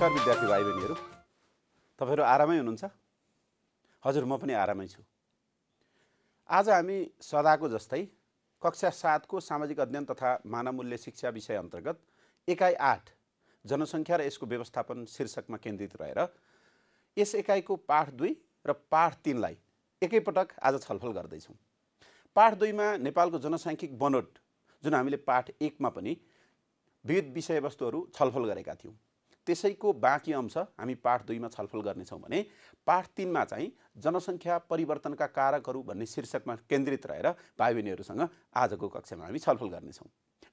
नमस्कार विद्यार्थी भाइ बहिनीहरू तपाईँहरू आरामै हुनुहुन्छ हजुर म पनि आरामै छु आज हामी सदाको जस्तै कक्षा सातको सामाजिक अध्ययन तथा मानव मूल्य शिक्षा विषय अन्तर्गत एकाइ आठ जनसङ्ख्या र यसको व्यवस्थापन शीर्षकमा केन्द्रित रहेर यस एकाइको पाठ दुई र पाठ तिनलाई एकैपटक आज छलफल गर्दैछौँ पाठ दुईमा नेपालको जनसाङ्ख्यिक बनोट जुन हामीले पाठ एकमा पनि विविध विषयवस्तुहरू छलफल गरेका थियौँ त्यसैको बाँकी अंश हामी पाठ दुईमा छलफल गर्नेछौँ भने पाठ तिनमा चाहिँ जनसङ्ख्या परिवर्तनका कारकहरू भन्ने शीर्षकमा केन्द्रित रहेर भाइ बहिनीहरूसँग आजको कक्षामा हामी छलफल गर्नेछौँ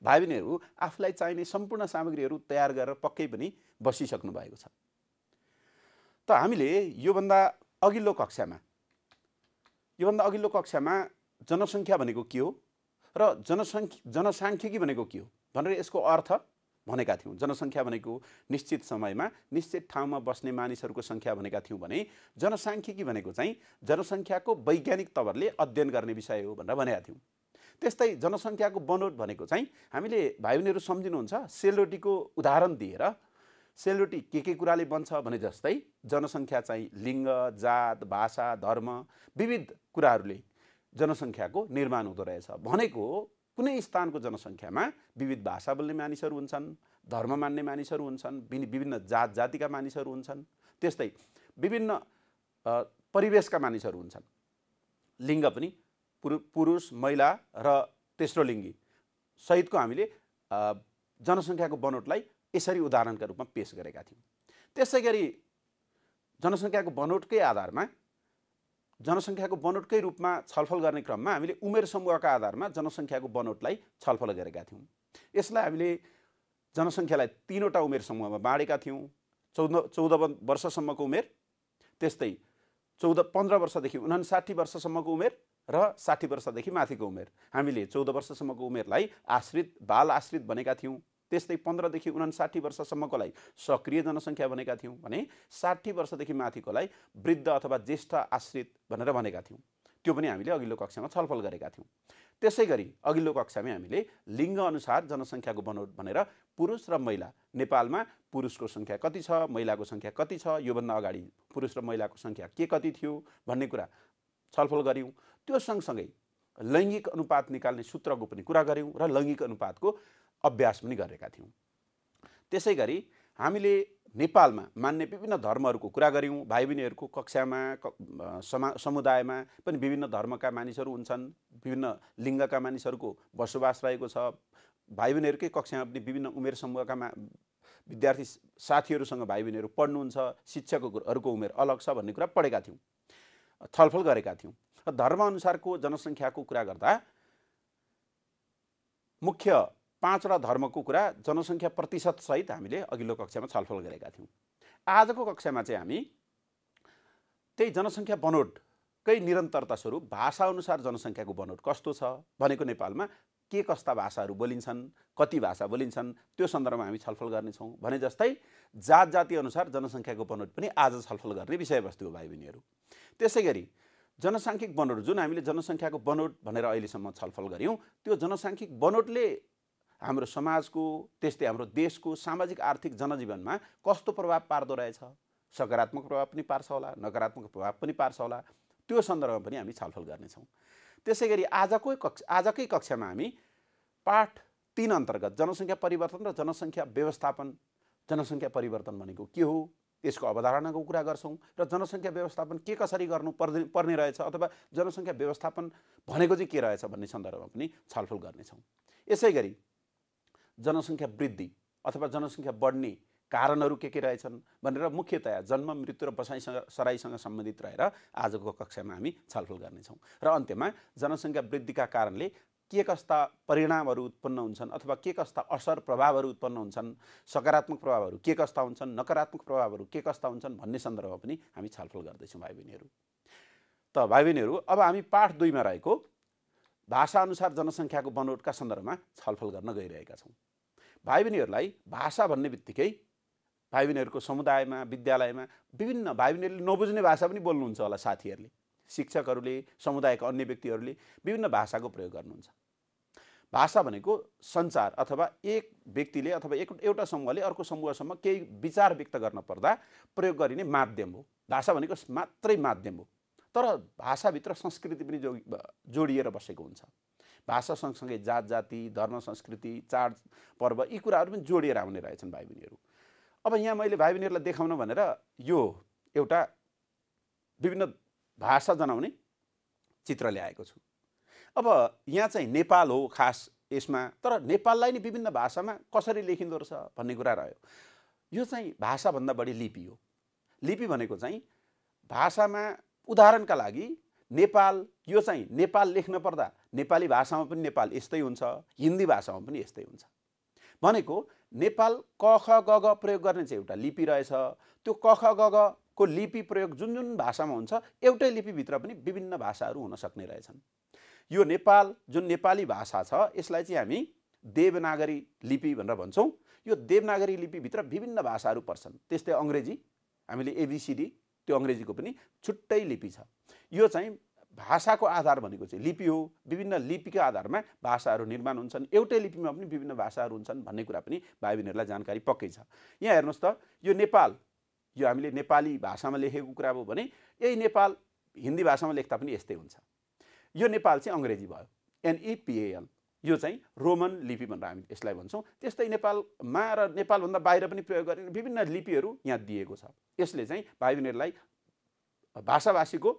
भाइ बहिनीहरू आफूलाई चाहिने सम्पूर्ण सामग्रीहरू तयार गरेर पक्कै पनि बसिसक्नु भएको छ त हामीले योभन्दा अघिल्लो कक्षामा योभन्दा अघिल्लो कक्षामा जनसङ्ख्या भनेको के हो र जनसङ्ख्या जनसाङ्ख्यिकी भनेको के हो भनेर यसको अर्थ भनेका थियौँ जनसङ्ख्या भनेको निश्चित समयमा निश्चित ठाउँमा बस्ने मानिसहरूको सङ्ख्या भनेका थियौँ भने जनसाङ्ख्यिकी भनेको चाहिँ जनसङ्ख्याको वैज्ञानिक तवरले अध्ययन गर्ने विषय हो भनेर भनेका थियौँ त्यस्तै जनसङ्ख्याको बनोट भनेको चाहिँ हामीले भाइ बहिनीहरू सम्झिनुहुन्छ सेलरोटीको उदाहरण दिएर सेलरोटी के के कुराले बन्छ भने जस्तै जनसङ्ख्या चाहिँ लिङ्ग जात भाषा धर्म विविध कुराहरूले जनसङ्ख्याको निर्माण हुँदो रहेछ भनेको कुनै स्थानको जनसङ्ख्यामा विविध भाषा बोल्ने मानिसहरू हुन्छन् धर्म मान्ने मानिसहरू हुन्छन् विभिन्न जात जातिका मानिसहरू हुन्छन् त्यस्तै विभिन्न परिवेशका मानिसहरू हुन्छन् लिङ्ग पनि पुरुष महिला र तेस्रो लिङ्गी सहितको हामीले जनसङ्ख्याको बनोटलाई यसरी उदाहरणका रूपमा पेस गरेका थियौँ त्यसै गरी जनसङ्ख्याको बनोटकै आधारमा जनसङ्ख्याको बनोटकै रूपमा छलफल गर्ने क्रममा हामीले उमेर समूहका आधारमा जनसङ्ख्याको बनोटलाई छलफल गरेका थियौँ यसलाई हामीले जनसङ्ख्यालाई तिनवटा उमेर समूहमा बाँडेका थियौँ चौध चौध वर्षसम्मको उमेर त्यस्तै चौध पन्ध्र वर्षदेखि उनासाठी वर्षसम्मको उमेर र साठी वर्षदेखि माथिको उमेर हामीले चौध वर्षसम्मको उमेरलाई आश्रित बाल आश्रित बनेका थियौँ त्यस्तै पन्ध्रदेखि उनासाठी वर्षसम्मकोलाई सक्रिय जनसङ्ख्या भनेका थियौँ भने साठी वर्षदेखि माथिकोलाई वृद्ध अथवा ज्येष्ठ आश्रित भनेर भनेका थियौँ त्यो पनि हामीले अघिल्लो कक्षामा छलफल गरेका थियौँ त्यसै गरी अघिल्लो कक्षामै हामीले लिङ्गअनुसार जनसङ्ख्याको बनोट भनेर पुरुष र महिला नेपालमा पुरुषको सङ्ख्या कति छ महिलाको सङ्ख्या कति छ योभन्दा अगाडि पुरुष र महिलाको सङ्ख्या के कति थियो भन्ने कुरा छलफल गऱ्यौँ त्यो सँगसँगै लैङ्गिक अनुपात निकाल्ने सूत्रको पनि कुरा गऱ्यौँ र लैङ्गिक अनुपातको अभ्यास पनि गरेका थियौँ त्यसै गरी हामीले नेपालमा मान्ने विभिन्न धर्महरूको कुरा गऱ्यौँ भाइ बहिनीहरूको कक्षामा समा समुदायमा पनि विभिन्न धर्मका मानिसहरू हुन्छन् विभिन्न लिङ्गका मानिसहरूको बसोबास रहेको छ भाइ बहिनीहरूकै कक्षामा पनि विभिन्न उमेर समूहका मा विद्यार्थी साथीहरूसँग भाइ बहिनीहरू पढ्नुहुन्छ शिक्षकहरूको उमेर अलग छ भन्ने कुरा पढेका थियौँ छलफल गरेका थियौँ र धर्मअनुसारको जनसङ्ख्याको कुरा गर्दा मुख्य पाँचवटा धर्मको कुरा जनसङ्ख्या प्रतिशतसहित हामीले अघिल्लो कक्षामा छलफल गरेका थियौँ आजको कक्षामा चाहिँ हामी त्यही जनसङ्ख्या बनोटकै निरन्तरता स्वरूप भाषाअनुसार जनसङ्ख्याको बनोट कस्तो छ भनेको नेपालमा के कस्ता भाषाहरू बोलिन्छन् कति भाषा बोलिन्छन् त्यो सन्दर्भमा हामी छलफल गर्नेछौँ भने जस्तै जात जाति अनुसार जनसङ्ख्याको बनोट पनि आज छलफल गर्ने विषयवस्तु हो भाइ बहिनीहरू त्यसै गरी जनसाङ्ख्यिक बनोट जुन हामीले जनसङ्ख्याको बनोट भनेर अहिलेसम्म छलफल गऱ्यौँ त्यो जनसाङ्ख्यिक बनोटले हाम्रो समाजको त्यस्तै हाम्रो देशको सामाजिक आर्थिक जनजीवनमा कस्तो प्रभाव पार्दो रहेछ सकारात्मक प्रभाव पनि पार्छ होला नकारात्मक प्रभाव पनि पार्छ होला त्यो सन्दर्भमा पनि हामी छलफल गर्नेछौँ त्यसै गरी आजकै कक्ष आजकै कक्षामा हामी पाठ तिन अन्तर्गत जनसङ्ख्या परिवर्तन र जनसङ्ख्या व्यवस्थापन जनसङ्ख्या परिवर्तन भनेको के हो यसको अवधारणाको कुरा गर्छौँ र जनसङ्ख्या व्यवस्थापन के कसरी गर्नु पर्ने पर्ने रहेछ अथवा जनसङ्ख्या व्यवस्थापन भनेको चाहिँ के रहेछ भन्ने सन्दर्भमा पनि छलफल गर्नेछौँ यसै गरी जनसङ्ख्या वृद्धि अथवा जनसङ्ख्या बढ्ने कारणहरू के के रहेछन् भनेर मुख्यतया जन्म मृत्यु र बसाइसँग सराईसँग सम्बन्धित रहेर आजको कक्षामा हामी छलफल गर्नेछौँ र अन्त्यमा जनसङ्ख्या वृद्धिका कारणले के कस्ता परिणामहरू उत्पन्न हुन्छन् अथवा के कस्ता असर प्रभावहरू उत्पन्न हुन्छन् सकारात्मक प्रभावहरू के कस्ता हुन्छन् नकारात्मक प्रभावहरू के कस्ता हुन्छन् भन्ने सन्दर्भमा पनि हामी छलफल गर्दैछौँ भाइ बहिनीहरू त भाइ बहिनीहरू अब हामी पाठ दुईमा रहेको भाषाअनुसार जनसङ्ख्याको बनोटका सन्दर्भमा छलफल गर्न गइरहेका छौँ भाइ बहिनीहरूलाई भाषा भन्ने बित्तिकै भाइ बहिनीहरूको समुदायमा विद्यालयमा विभिन्न भाइ बहिनीहरूले नबुझ्ने भाषा पनि बोल्नुहुन्छ होला साथीहरूले शिक्षकहरूले समुदायका अन्य व्यक्तिहरूले विभिन्न भाषाको प्रयोग गर्नुहुन्छ भाषा भनेको सञ्चार अथवा एक व्यक्तिले अथवा एक एउटा समूहले अर्को समूहसम्म केही विचार व्यक्त गर्न पर्दा प्रयोग गरिने माध्यम हो भाषा भनेको मात्रै माध्यम हो तर भाषाभित्र संस्कृति पनि जो जोडिएर बसेको हुन्छ भाषा सँगसँगै जात जाति धर्म संस्कृति चाड पर्व यी कुराहरू पनि जोडिएर आउने रहेछन् भाइ बहिनीहरू अब यहाँ मैले भाइ बहिनीहरूलाई देखाउन भनेर यो एउटा विभिन्न भाषा जनाउने चित्र ल्याएको छु अब यहाँ चाहिँ नेपाल हो खास यसमा तर नेपाललाई नै विभिन्न भाषामा कसरी लेखिँदो रहेछ भन्ने कुरा रह्यो यो चाहिँ भाषाभन्दा बढी लिपि हो लिपि भनेको चाहिँ भाषामा उदाहरणका लागि नेपाल यो चाहिँ नेपाल लेख्न पर्दा नेपाली भाषामा पनि नेपाल यस्तै हुन्छ हिन्दी भाषामा पनि यस्तै हुन्छ भनेको नेपाल क ख ग ग प्रयोग गर्ने चाहिँ एउटा लिपि रहेछ त्यो क ख ग ग को लिपि प्रयोग जुन जुन भाषामा हुन्छ एउटै लिपिभित्र पनि विभिन्न भाषाहरू हुन सक्ने रहेछन् यो नेपाल जुन नेपाली भाषा छ यसलाई चाहिँ हामी देवनागरी लिपि भनेर भन्छौँ यो देवनागरी लिपिभित्र विभिन्न भाषाहरू पर्छन् त्यस्तै अङ्ग्रेजी हामीले एबिसिडी त्यो अङ्ग्रेजीको पनि छुट्टै लिपि छ यो चाहिँ भाषाको आधार भनेको चाहिँ लिपि हो विभिन्न लिपिका आधारमा भाषाहरू निर्माण हुन्छन् एउटै लिपिमा पनि विभिन्न भाषाहरू हुन्छन् भन्ने कुरा पनि भाइ बहिनीहरूलाई जानकारी पक्कै छ यहाँ हेर्नुहोस् त यो नेपाल यो हामीले नेपाली भाषामा लेखेको कुरा हो भने यही नेपाल हिन्दी भाषामा लेख्दा पनि यस्तै हुन्छ यो नेपाल चाहिँ अङ्ग्रेजी भयो एनइपिएल यो चाहिँ रोमन लिपि भनेर हामी यसलाई भन्छौँ त्यस्तै नेपालमा र नेपालभन्दा बाहिर पनि प्रयोग गरिने विभिन्न लिपिहरू यहाँ दिएको छ यसले चाहिँ भाइ बहिनीहरूलाई भाषाभाषीको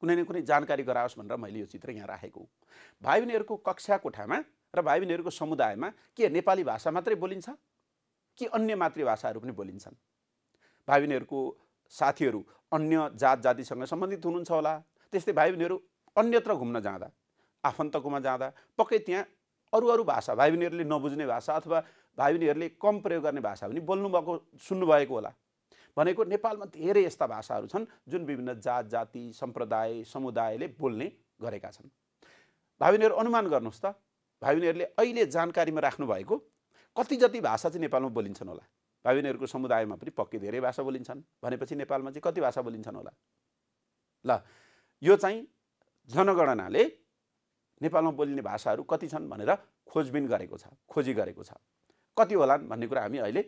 कुनै न कुनै जानकारी गराओस् भनेर मैले यो चित्र यहाँ राखेको हुँ भाइ बहिनीहरूको कक्षा कोठामा र भाइ बहिनीहरूको समुदायमा के नेपाली भाषा मात्रै बोलिन्छ कि अन्य मातृभाषाहरू पनि बोलिन्छन् भाइ बहिनीहरूको साथीहरू अन्य जात जातिसँग सम्बन्धित हुनुहुन्छ होला त्यस्तै भाइ बहिनीहरू अन्यत्र घुम्न जाँदा आफन्तकोमा जाँदा पक्कै त्यहाँ अरू अरू भाषा भाइ बहिनीहरूले नबुझ्ने भाषा अथवा भाइ बहिनीहरूले कम प्रयोग गर्ने भाषा पनि बोल्नुभएको सुन्नुभएको होला भनेको नेपालमा धेरै यस्ता भाषाहरू छन् जुन विभिन्न जात जाति सम्प्रदाय समुदायले बोल्ने गरेका छन् भाइ बहिनीहरू अनुमान गर्नुहोस् त भाइ बहिनीहरूले अहिले जानकारीमा राख्नुभएको कति जति भाषा चाहिँ नेपालमा बोलिन्छन् होला भाइ बहिनीहरूको समुदायमा पनि पक्कै धेरै भाषा बोलिन्छन् भनेपछि नेपालमा चाहिँ कति भाषा बोलिन्छन् होला ल यो चाहिँ जनगणनाले नेपालमा बोलिने भाषाहरू कति छन् भनेर खोजबिन गरेको छ खोजी गरेको छ कति होलान् भन्ने कुरा हामी अहिले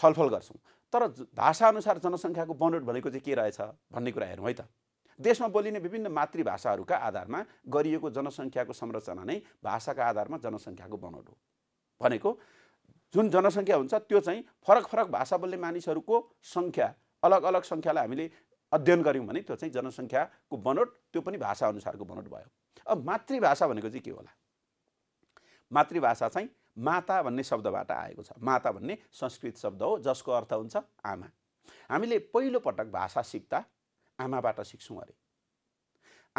छलफल गर्छौँ तर भाषाअनुसार जनसङ्ख्याको बनोट भनेको चाहिँ के रहेछ भन्ने कुरा हेरौँ है त देशमा बोलिने विभिन्न मातृभाषाहरूका आधारमा गरिएको जनसङ्ख्याको संरचना नै भाषाका आधारमा जनसङ्ख्याको बनोट हो भनेको जुन जनसङ्ख्या हुन्छ त्यो चाहिँ फरक फरक भाषा बोल्ने मानिसहरूको सङ्ख्या अलग अलग सङ्ख्यालाई हामीले अध्ययन गऱ्यौँ भने त्यो चाहिँ जनसङ्ख्याको बनोट त्यो पनि भाषाअनुसारको बनोट भयो अब मातृभाषा भनेको चाहिँ के होला मातृभाषा चाहिँ माता भन्ने शब्दबाट आएको छ माता भन्ने संस्कृत शब्द हो जसको अर्थ हुन्छ आमा हामीले पहिलोपटक भाषा सिक्दा आमाबाट सिक्छौँ अरे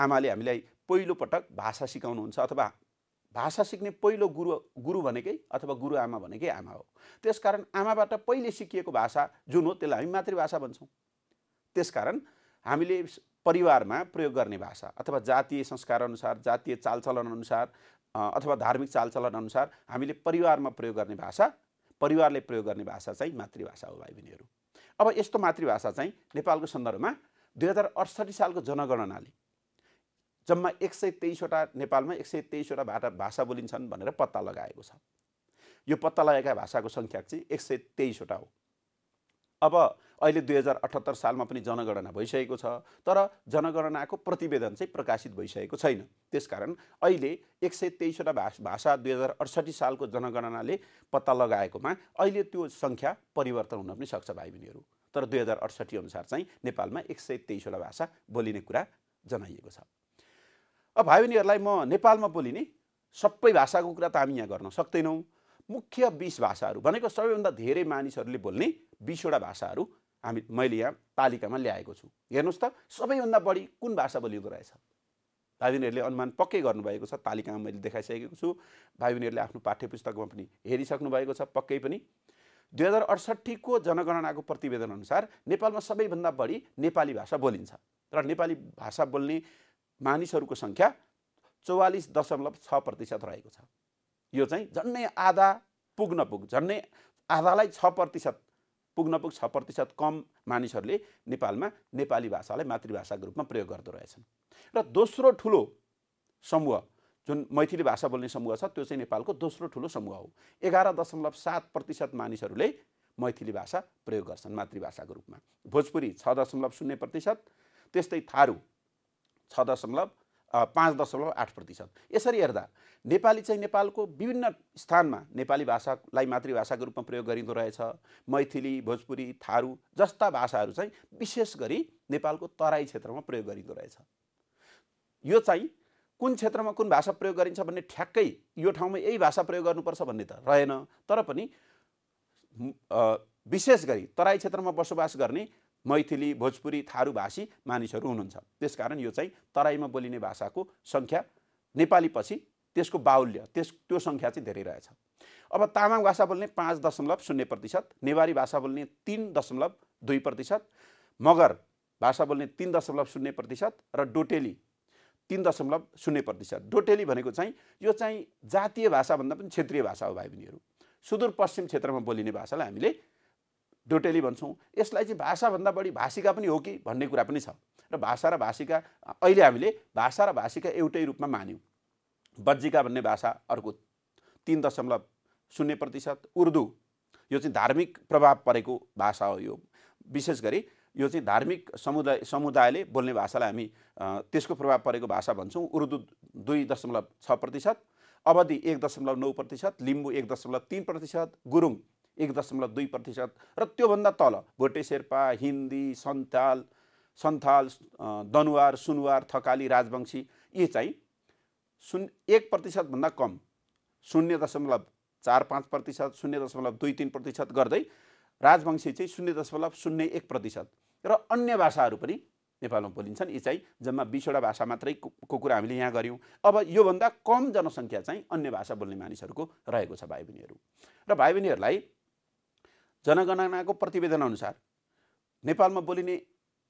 आमाले हामीलाई पहिलोपटक भाषा सिकाउनुहुन्छ अथवा भाषा सिक्ने पहिलो गुरु गुरु भनेकै अथवा गुरुआमा भनेकै आमा हो त्यसकारण आमाबाट पहिले सिकिएको भाषा जुन हो त्यसलाई हामी मातृभाषा भन्छौँ त्यसकारण हामीले परिवारमा प्रयोग गर्ने भाषा अथवा जातीय संस्कार अनुसार जातीय चालचलन अनुसार अथवा धार्मिक चालचलन अनुसार हामीले परिवारमा प्रयोग गर्ने भाषा परिवारले प्रयोग गर्ने भाषा चाहिँ मातृभाषा हो भाइ बहिनीहरू अब यस्तो मातृभाषा चाहिँ नेपालको सन्दर्भमा दुई हजार अडसठी सालको जनगणनाले जम्मा एक सय तेइसवटा नेपालमा एक सय तेइसवटा भाषा भाषा बोलिन्छन् भनेर पत्ता लगाएको छ यो पत्ता लगाएका भाषाको सङ्ख्या चाहिँ एक सय तेइसवटा हो अब अहिले दुई हजार अठहत्तर सालमा पनि जनगणना भइसकेको छ तर जनगणनाको प्रतिवेदन चाहिँ प्रकाशित भइसकेको छैन त्यसकारण अहिले एक सय तेइसवटा भाष भाषा दुई हजार अडसठी सालको जनगणनाले पत्ता लगाएकोमा अहिले त्यो सङ्ख्या परिवर्तन हुन पनि सक्छ भाइ बहिनीहरू तर दुई हजार अडसठी अनुसार चाहिँ नेपालमा एक सय तेइसवटा भाषा बोलिने कुरा जनाइएको छ अब भाइ बहिनीहरूलाई म नेपालमा बोलिने सबै भाषाको कुरा त हामी यहाँ गर्न सक्दैनौँ मुख्य बिस भाषाहरू भनेको सबैभन्दा धेरै मानिसहरूले बोल्ने बिसवटा भाषाहरू हामी मैले यहाँ तालिकामा ल्याएको छु हेर्नुहोस् त सबैभन्दा बढी कुन भाषा बोलिँदो रहेछ भाइ बहिनीहरूले अनुमान पक्कै गर्नुभएको छ तालिकामा मैले देखाइसकेको छु भाइ बहिनीहरूले आफ्नो पाठ्य पुस्तकमा पनि हेरिसक्नु भएको छ पक्कै पनि दुई हजार अडसट्ठीको जनगणनाको अनुसार नेपालमा सबैभन्दा बढी नेपाली भाषा बोलिन्छ र नेपाली भाषा बोल्ने मानिसहरूको सङ्ख्या चौवालिस दशमलव छ प्रतिशत रहेको छ यो चाहिँ झन्डै आधा पुग्न पुग झन्नै झन्डै आधालाई छ प्रतिशत पुग छ प्रतिशत कम मानिसहरूले नेपालमा नेपाली भाषालाई मातृभाषाको रूपमा प्रयोग गर्दो रहेछन् र दोस्रो ठुलो समूह जुन मैथिली भाषा बोल्ने समूह छ त्यो चाहिँ नेपालको दोस्रो ठुलो समूह हो एघार दशमलव सात प्रतिशत मानिसहरूले मैथिली भाषा प्रयोग गर्छन् मातृभाषाको रूपमा भोजपुरी छ दशमलव शून्य प्रतिशत त्यस्तै थारू छ दशमलव पाँच दशमलव आठ प्रतिशत यसरी हेर्दा नेपाली चाहिँ नेपालको विभिन्न स्थानमा नेपाली भाषालाई मातृभाषाको रूपमा प्रयोग गरिँदो रहेछ मैथिली भोजपुरी थारू जस्ता भाषाहरू चाहिँ विशेष गरी नेपालको तराई क्षेत्रमा प्रयोग गरिँदो रहेछ यो चाहिँ कुन क्षेत्रमा कुन भाषा प्रयोग गरिन्छ भन्ने ठ्याक्कै यो ठाउँमा यही भाषा प्रयोग गर्नुपर्छ भन्ने त रहेन तर पनि विशेष गरी तराई क्षेत्रमा बसोबास गर्ने मैथिली भोजपुरी थारू भाषी मानिसहरू हुनुहुन्छ त्यसकारण यो चाहिँ तराईमा बोलिने भाषाको सङ्ख्या नेपाली पछि त्यसको बाहुल्य त्यस त्यो सङ्ख्या चाहिँ धेरै रहेछ अब तामाङ भाषा बोल्ने पाँच दशमलव शून्य प्रतिशत नेवारी भाषा बोल्ने तिन दशमलव दुई प्रतिशत मगर भाषा बोल्ने तिन दशमलव शून्य प्रतिशत र डोटेली तिन दशमलव शून्य प्रतिशत डोटेली भनेको चाहिँ यो चाहिँ जातीय भाषाभन्दा पनि क्षेत्रीय भाषा हो भाइ बहिनीहरू सुदूरपश्चिम क्षेत्रमा बोलिने भाषालाई हामीले डोटेली भन्छौँ यसलाई चाहिँ भाषाभन्दा बढी भाषिका पनि हो कि भन्ने कुरा पनि छ र भाषा र भाषिका अहिले हामीले भाषा र भाषिका एउटै रूपमा मान्यौँ बज्जिका भन्ने भाषा अर्को तिन दशमलव शून्य प्रतिशत उर्दू यो चाहिँ धार्मिक प्रभाव परेको भाषा हो यो विशेष गरी यो चाहिँ धार्मिक समुदाय समुदायले बोल्ने भाषालाई हामी त्यसको प्रभाव परेको भाषा भन्छौँ उर्दू दुई दशमलव छ प्रतिशत अवधि एक दशमलव नौ प्रतिशत लिम्बू एक दशमलव तिन प्रतिशत गुरुङ एक दशमलव दुई प्रतिशत र त्योभन्दा तल भोटे शेर्पा हिन्दी सन्थाल सन्थाल दनुवार सुनवार थकाली राजवंशी यी चाहिँ सुन् एक प्रतिशतभन्दा कम शून्य दशमलव चार पाँच प्रतिशत शून्य दशमलव दुई तिन प्रतिशत गर्दै राजवंशी चाहिँ शून्य दशमलव शून्य एक प्रतिशत र अन्य भाषाहरू पनि नेपालमा बोलिन्छन् यी चाहिँ जम्मा बिसवटा भाषा मात्रै को कुरा हामीले यहाँ गऱ्यौँ अब योभन्दा कम जनसङ्ख्या चाहिँ अन्य भाषा बोल्ने मानिसहरूको रहेको छ भाइ बहिनीहरू र भाइ बहिनीहरूलाई जनगणनाको प्रतिवेदन अनुसार नेपालमा बोलिने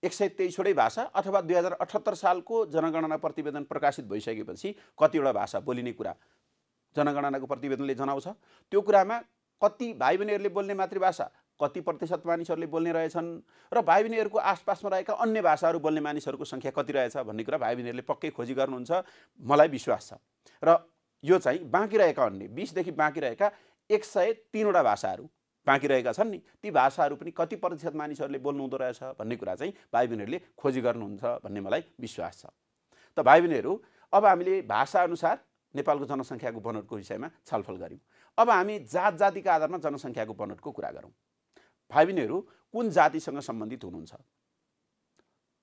एक सय तेइसवटै भाषा अथवा दुई हजार अठहत्तर सालको जनगणना प्रतिवेदन प्रकाशित भइसकेपछि कतिवटा भाषा बोलिने कुरा जनगणनाको प्रतिवेदनले जनाउँछ त्यो कुरामा कति भाइ बहिनीहरूले बोल्ने मातृभाषा कति प्रतिशत मानिसहरूले बोल्ने रहेछन् र भाइ बहिनीहरूको आसपासमा रहेका अन्य भाषाहरू बोल्ने मानिसहरूको सङ्ख्या कति रहेछ भन्ने कुरा भाइ बहिनीहरूले पक्कै खोजी गर्नुहुन्छ मलाई विश्वास छ र यो चाहिँ बाँकी रहेका अन्य बिसदेखि बाँकी रहेका एक सय तिनवटा भाषाहरू बाँकी रहेका छन् नि ती भाषाहरू पनि कति प्रतिशत मानिसहरूले बोल्नु हुँदो रहेछ भन्ने कुरा चाहिँ भाइ बहिनीहरूले खोजी गर्नुहुन्छ भन्ने मलाई विश्वास छ त भाइ बहिनीहरू अब हामीले भाषाअनुसार नेपालको जनसङ्ख्याको बनोटको विषयमा छलफल गऱ्यौँ अब हामी जात जातिका आधारमा जनसङ्ख्याको बनोटको कुरा गरौँ भाइ बहिनीहरू कुन जातिसँग सम्बन्धित हुनुहुन्छ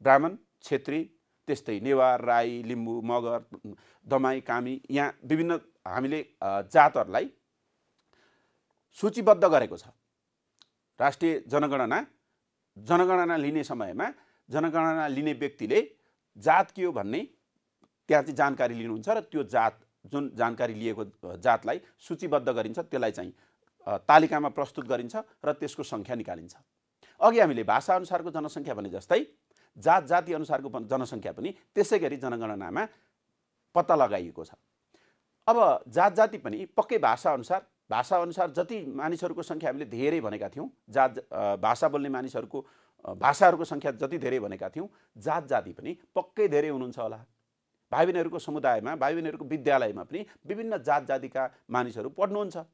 ब्राह्मण छेत्री त्यस्तै नेवार राई लिम्बू मगर दमाई कामी यहाँ विभिन्न हामीले जातहरूलाई सूचीबद्ध गरेको छ राष्ट्रिय जनगणना जनगणना लिने समयमा जनगणना लिने व्यक्तिले जात के हो भन्ने त्यहाँ चाहिँ जानकारी लिनुहुन्छ र त्यो जात जुन जानकारी लिएको जातलाई सूचीबद्ध गरिन्छ त्यसलाई चाहिँ तालिकामा प्रस्तुत गरिन्छ र त्यसको सङ्ख्या निकालिन्छ अघि हामीले भाषाअनुसारको जनसङ्ख्या भने जस्तै जात जाति अनुसारको जनसङ्ख्या पनि त्यसै गरी जनगणनामा पत्ता लगाइएको छ अब जात जाति पनि पक्कै भाषाअनुसार भाषाअनुसार जति मानिसहरूको सङ्ख्या हामीले धेरै भनेका थियौँ जात भाषा बोल्ने मानिसहरूको भाषाहरूको सङ्ख्या जति धेरै भनेका थियौँ जात जाति पनि पक्कै धेरै हुनुहुन्छ होला भाइ बहिनीहरूको समुदायमा भाइ बहिनीहरूको विद्यालयमा पनि विभिन्न जात जातिका मानिसहरू पढ्नुहुन्छ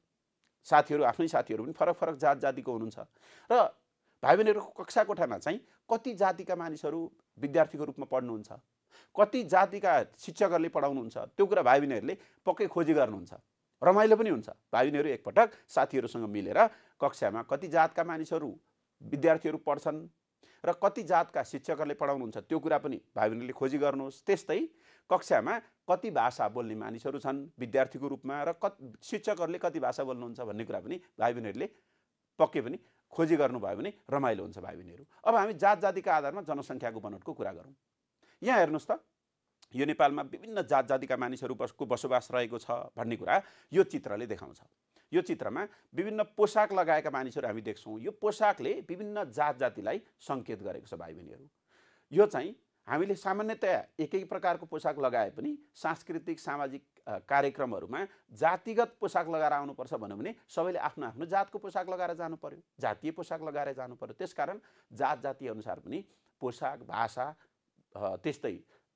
साथीहरू आफ्नै साथीहरू पनि फरक फरक जात जातिको हुनुहुन्छ र भाइ बहिनीहरूको कक्षा कोठामा चाहिँ कति जातिका मानिसहरू विद्यार्थीको रूपमा पढ्नुहुन्छ कति जातिका शिक्षकहरूले पढाउनुहुन्छ त्यो कुरा भाइ बहिनीहरूले पक्कै खोजी गर्नुहुन्छ रमाइलो पनि हुन्छ भाइ बहिनीहरू एकपटक साथीहरूसँग मिलेर कक्षामा कति जातका मानिसहरू विद्यार्थीहरू पढ्छन् र कति जातका शिक्षकहरूले पढाउनुहुन्छ त्यो कुरा पनि भाइ बहिनीले खोजी गर्नुहोस् त्यस्तै कक्षामा कति भाषा बोल्ने मानिसहरू छन् विद्यार्थीको रूपमा र क शिक्षकहरूले कति भाषा बोल्नुहुन्छ भन्ने कुरा पनि भाइ बहिनीहरूले पक्कै पनि खोजी गर्नुभयो भने रमाइलो हुन्छ भाइ बहिनीहरू अब हामी जात जातिका आधारमा जनसङ्ख्याको बनोटको कुरा गरौँ यहाँ हेर्नुहोस् त यो नेपालमा विभिन्न जात जातिका मानिसहरू बसको बसोबास रहेको छ भन्ने कुरा यो चित्रले देखाउँछ यो चित्रमा विभिन्न पोसाक लगाएका मानिसहरू हामी देख्छौँ यो पोसाकले विभिन्न जात जातिलाई सङ्केत गरेको छ भाइ बहिनीहरू यो चाहिँ हामीले सामान्यतया एकै प्रकारको पोसाक लगाए पनि सांस्कृतिक सामाजिक कार्यक्रमहरूमा जातिगत पोसाक लगाएर आउनुपर्छ भन्यो भने सबैले आफ्नो आफ्नो जातको पोसाक लगाएर जानु पर्यो जातीय पोसाक लगाएर जानु पर्यो त्यसकारण जात जाति अनुसार पनि पोसाक भाषा त्यस्तै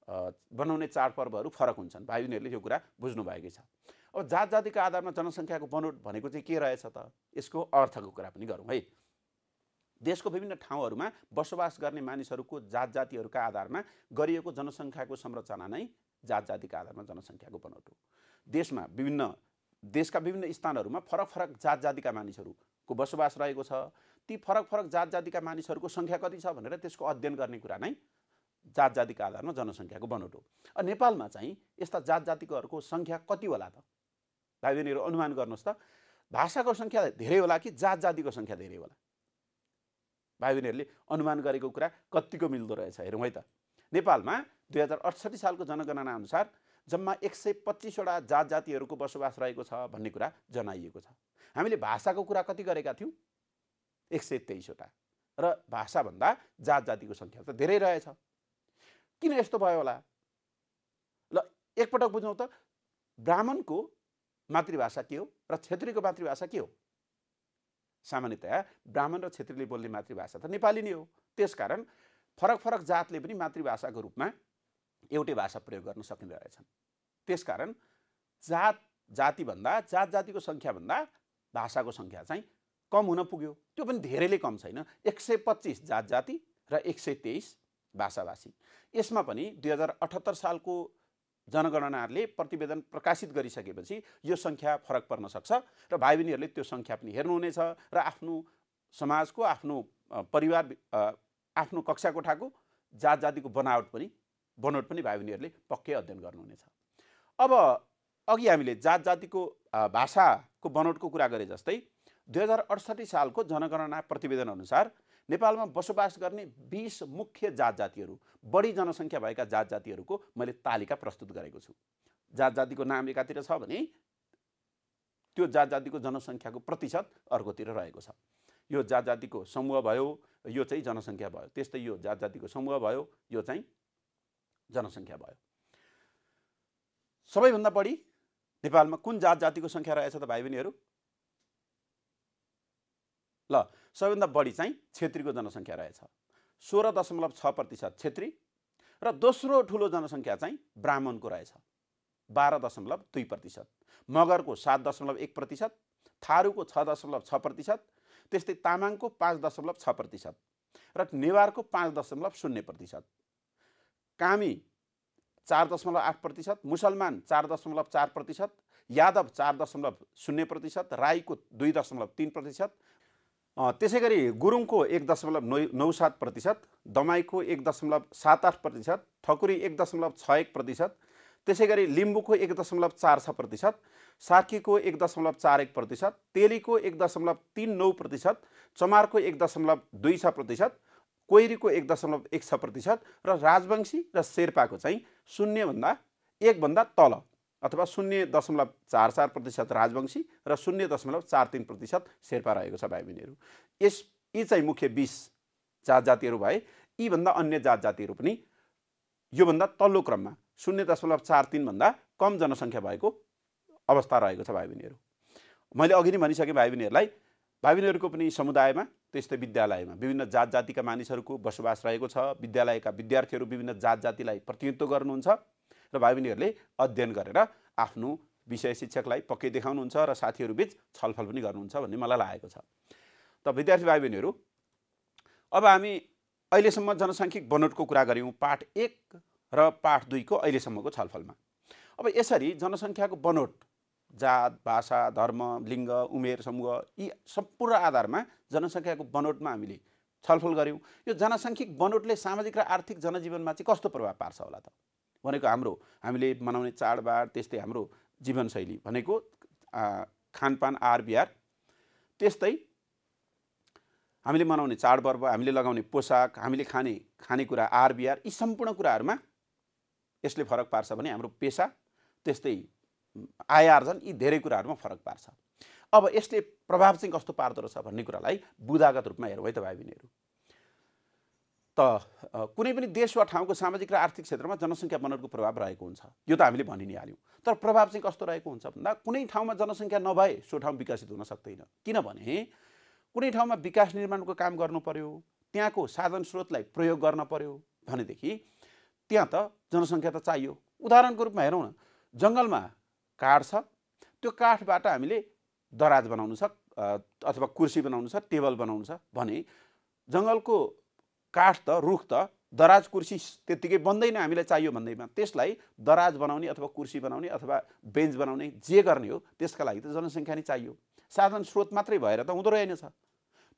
बनाउने चाडपर्वहरू फरक हुन्छन् भाइ बहिनीहरूले यो कुरा बुझ्नुभएकै छ अब जात जातिको आधारमा जनसङ्ख्याको बनोट भनेको चाहिँ के रहेछ त यसको अर्थको कुरा पनि गरौँ है देशको विभिन्न ठाउँहरूमा बसोबास गर्ने मानिसहरूको जात जातिहरूका आधारमा गरिएको जनसङ्ख्याको संरचना नै जात जातिका आधारमा जनसङ्ख्याको बनोट हो देशमा विभिन्न देशका विभिन्न स्थानहरूमा फरक फरक जात जातिका मानिसहरूको बसोबास रहेको छ ती फरक फरक जात जातिका मानिसहरूको सङ्ख्या कति छ भनेर त्यसको अध्ययन गर्ने कुरा नै जात जातिको आधारमा जनसङ्ख्याको बनोट हो नेपालमा चाहिँ यस्ता जात जातिकोहरूको सङ्ख्या कति होला त भाइ बहिनीहरू अनुमान गर्नुहोस् त भाषाको सङ्ख्या धेरै होला कि जात जातिको सङ्ख्या धेरै होला भाइ बहिनीहरूले अनुमान गरेको कुरा कत्तिको मिल्दो रहेछ हेरौँ है त नेपालमा दुई हजार अठसट्ठी सालको जनगणना अनुसार जम्मा एक सय पच्चिसवटा जात जातिहरूको बसोबास रहेको छ भन्ने कुरा जनाइएको छ हामीले भाषाको कुरा कति गरेका थियौँ एक सय तेइसवटा र भाषाभन्दा जात जातिको सङ्ख्या त धेरै रहेछ किन यस्तो भयो होला ल एकपटक बुझौँ त ब्राह्मणको मातृभाषा के हो र छेत्रीको मातृभाषा के हो सामान्यतया ब्राह्मण र छेत्रीले बोल्ने मातृभाषा त नेपाली नै हो त्यसकारण फरक फरक जातले पनि मातृभाषाको रूपमा एउटै भाषा प्रयोग गर्न सकिँदो रहेछन् त्यसकारण जात जातिभन्दा जात जातिको सङ्ख्याभन्दा भाषाको सङ्ख्या चाहिँ कम हुन पुग्यो त्यो पनि धेरैले कम छैन एक सय पच्चिस जात जाति र एक सय तेइस भाषाभाषी यसमा पनि दुई हजार अठहत्तर सालको जनगणनाहरूले प्रतिवेदन प्रकाशित गरिसकेपछि यो सङ्ख्या फरक पर्न सक्छ र भाइ बहिनीहरूले त्यो सङ्ख्या पनि हेर्नुहुनेछ र आफ्नो समाजको आफ्नो परिवार आफ्नो कक्षा कोठाको जात जातिको बनावट पनि बनोट पनि भाइ बहिनीहरूले पक्कै अध्ययन गर्नुहुनेछ अब अघि हामीले जात जातिको भाषाको बनोटको कुरा गरे जस्तै दुई हजार अडसठी सालको जनगणना प्रतिवेदन अनुसार नेपालमा बसोबास गर्ने बिस मुख्य जात जातिहरू बढी जनसङ्ख्या भएका जात जातिहरूको मैले तालिका प्रस्तुत गरेको छु जात जातिको नाम एकातिर छ भने त्यो जात जातिको जनसङ्ख्याको प्रतिशत अर्कोतिर रहेको छ यो जात जातिको समूह भयो यो चाहिँ जनसङ्ख्या भयो त्यस्तै यो जात जातिको समूह भयो यो चाहिँ जनसङ्ख्या भयो सबैभन्दा बढी नेपालमा कुन जात जातिको सङ्ख्या रहेछ त भाइ बहिनीहरू ल सबैभन्दा बढी चाहिँ छेत्रीको जनसङ्ख्या रहेछ सोह्र दशमलव छ प्रतिशत छेत्री र दोस्रो ठुलो जनसङ्ख्या चाहिँ ब्राह्मणको रहेछ बाह्र दशमलव दुई प्रतिशत मगरको सात दशमलव एक प्रतिशत थारूको छ दशमलव छ प्रतिशत त्यस्तै तामाङको पाँच दशमलव छ प्रतिशत र नेवारको पाँच दशमलव शून्य प्रतिशत कामी चार दशमलव आठ प्रतिशत मुसलमान चार दशमलव चार प्रतिशत यादव चार दशमलव शून्य प्रतिशत राईको दुई दशमलव तिन प्रतिशत त्यसै गरी गुरुङको एक दशमलव नौ नौ सात प्रतिशत दमाईको एक दशमलव सात आठ प्रतिशत ठकुरी एक दशमलव छ एक प्रतिशत त्यसै गरी लिम्बूको एक दशमलव चार छ प्रतिशत सार्कीको एक दशमलव चार एक प्रतिशत तेलीको एक दशमलव तिन नौ प्रतिशत चमारको एक दशमलव दुई छ प्रतिशत कोइरीको एक दशमलव एक छ प्रतिशत र राजवंशी र शेर्पाको चाहिँ शून्यभन्दा एकभन्दा तल अथवा शून्य दशमलव चार चार प्रतिशत राजवंशी र शून्य दशमलव चार तिन प्रतिशत शेर्पा रहेको छ भाइ बहिनीहरू यस यी चाहिँ मुख्य बिस जात जातिहरू भए यीभन्दा अन्य जात जातिहरू पनि योभन्दा तल्लो क्रममा शून्य दशमलव चार तिनभन्दा कम जनसङ्ख्या भएको अवस्था रहेको छ भाइ बहिनीहरू मैले अघि नै भनिसकेँ भाइ बहिनीहरूलाई भाइ बहिनीहरूको पनि समुदायमा त्यस्तै विद्यालयमा विभिन्न जात जातिका मानिसहरूको बसोबास रहेको छ विद्यालयका विद्यार्थीहरू विभिन्न जात जातिलाई प्रतिनिधित्व गर्नुहुन्छ र भाइ बहिनीहरूले अध्ययन गरेर आफ्नो विषय शिक्षकलाई पक्कै देखाउनुहुन्छ र साथीहरूबिच छलफल पनि गर्नुहुन्छ भन्ने मलाई लागेको छ त विद्यार्थी भाइ बहिनीहरू अब हामी अहिलेसम्म जनसाङ्ख्यिक बनोटको कुरा गऱ्यौँ पाठ एक र पाठ दुईको अहिलेसम्मको छलफलमा अब यसरी जनसङ्ख्याको बनोट जात भाषा धर्म लिङ्ग उमेर समूह यी सम्पूर्ण आधारमा जनसङ्ख्याको बनोटमा हामीले छलफल गऱ्यौँ यो जनसङ्ख्यिक बनोटले सामाजिक र आर्थिक जनजीवनमा चाहिँ कस्तो प्रभाव पार्छ होला त भनेको हाम्रो हामीले मनाउने चाडबाड त्यस्तै हाम्रो जीवनशैली भनेको खानपान आहार त्यस्तै हामीले मनाउने चाडपर्व हामीले लगाउने पोसाक हामीले खाने खानेकुरा आहार यी सम्पूर्ण कुराहरूमा यसले फरक पार्छ भने हाम्रो पेसा त्यस्तै आय आर्जन यी धेरै कुराहरूमा फरक पार्छ अब यसले प्रभाव चाहिँ कस्तो पार्दो रहेछ भन्ने कुरालाई बुदागत रूपमा हेरौँ है त भाइ बहिनीहरू त कुनै पनि देश वा ठाउँको सामाजिक र आर्थिक क्षेत्रमा जनसङ्ख्या बनहरूको प्रभाव रहेको हुन्छ यो त हामीले भनि नै हाल्यौँ तर प्रभाव चाहिँ कस्तो रहेको हुन्छ भन्दा कुनै ठाउँमा जनसङ्ख्या नभए सो ठाउँ विकसित हुन सक्दैन किनभने कुनै ठाउँमा विकास निर्माणको काम गर्नु पर्यो त्यहाँको साधन स्रोतलाई प्रयोग गर्न पर्यो भनेदेखि त्यहाँ त जनसङ्ख्या त चाहियो उदाहरणको रूपमा हेरौँ न जङ्गलमा काठ छ त्यो काठबाट हामीले दराज बनाउनु छ अथवा कुर्सी बनाउनु छ टेबल बनाउनु छ भने जङ्गलको काठ त रुख त दराज कुर्सी त्यत्तिकै बन्दैन हामीलाई चाहियो भन्दैमा त्यसलाई दराज बनाउने अथवा कुर्सी बनाउने अथवा बेन्च बनाउने जे गर्ने हो त्यसका लागि त जनसङ्ख्या नै चाहियो साधन स्रोत मात्रै भएर त हुँदो रहेनछ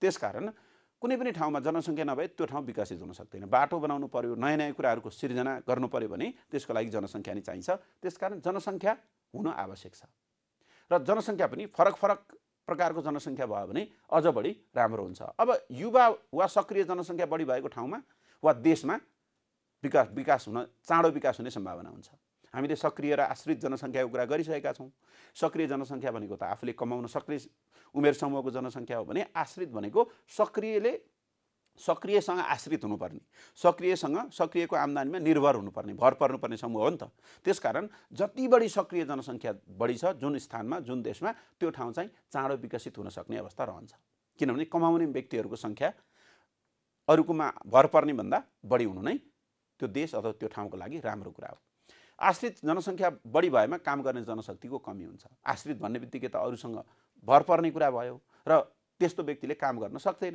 त्यसकारण कुनै पनि ठाउँमा जनसङ्ख्या नभए त्यो ठाउँ विकसित हुन सक्दैन बाटो बनाउनु पऱ्यो नयाँ नयाँ कुराहरूको सिर्जना गर्नु पऱ्यो भने त्यसको लागि जनसङ्ख्या नै चाहिन्छ त्यसकारण जनसङ्ख्या हुन आवश्यक छ र जनसङ्ख्या पनि फरक फरक प्रकारको जनसङ्ख्या भयो भने अझ बढी राम्रो हुन्छ अब युवा वा सक्रिय जनसङ्ख्या बढी भएको ठाउँमा वा देशमा विकास विकास हुन चाँडो विकास हुने सम्भावना हुन्छ हामीले सक्रिय र आश्रित जनसङ्ख्याको कुरा गरिसकेका छौँ सक्रिय जनसङ्ख्या भनेको त आफूले कमाउन सक्ने उमेर समूहको जनसङ्ख्या हो भने आश्रित भनेको सक्रियले सक्रियसँग आश्रित हुनुपर्ने सक्रियसँग सक्रियको आम्दानीमा निर्भर हुनुपर्ने भर पर्नुपर्ने समूह हो नि त त्यस कारण जति बढी सक्रिय जनसङ्ख्या बढी छ जुन स्थानमा जुन देशमा त्यो ठाउँ चाहिँ चाँडो विकसित हुन सक्ने अवस्था रहन्छ किनभने कमाउने व्यक्तिहरूको सङ्ख्या अरूकोमा भर पर्ने भन्दा बढी हुनु नै त्यो देश अथवा त्यो ठाउँको लागि राम्रो कुरा हो आश्रित जनसङ्ख्या बढी भएमा काम गर्ने जनशक्तिको कमी हुन्छ आश्रित भन्ने बित्तिकै त अरूसँग भर पर्ने कुरा भयो र त्यस्तो व्यक्तिले काम गर्न सक्दैन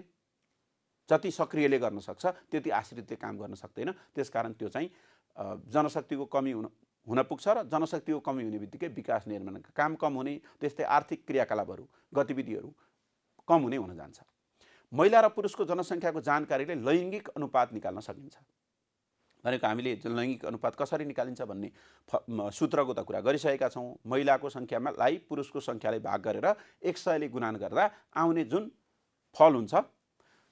जति सक्रियले गर्न सक्छ त्यति आश्रितले काम गर्न सक्दैन त्यसकारण त्यो चाहिँ जनशक्तिको कमी हुन हुन पुग्छ र जनशक्तिको कमी हुने बित्तिकै विकास निर्माणका काम कम हुने त्यस्तै आर्थिक क्रियाकलापहरू गतिविधिहरू कम हुने हुन जान्छ महिला र पुरुषको जनसङ्ख्याको जानकारीले लैङ्गिक अनुपात निकाल्न सकिन्छ भनेको हामीले लैङ्गिक अनुपात कसरी निकालिन्छ भन्ने सूत्रको त कुरा गरिसकेका छौँ महिलाको सङ्ख्यामा लाई पुरुषको सङ्ख्यालाई भाग गरेर एक सयले गुणान गर्दा आउने जुन फल हुन्छ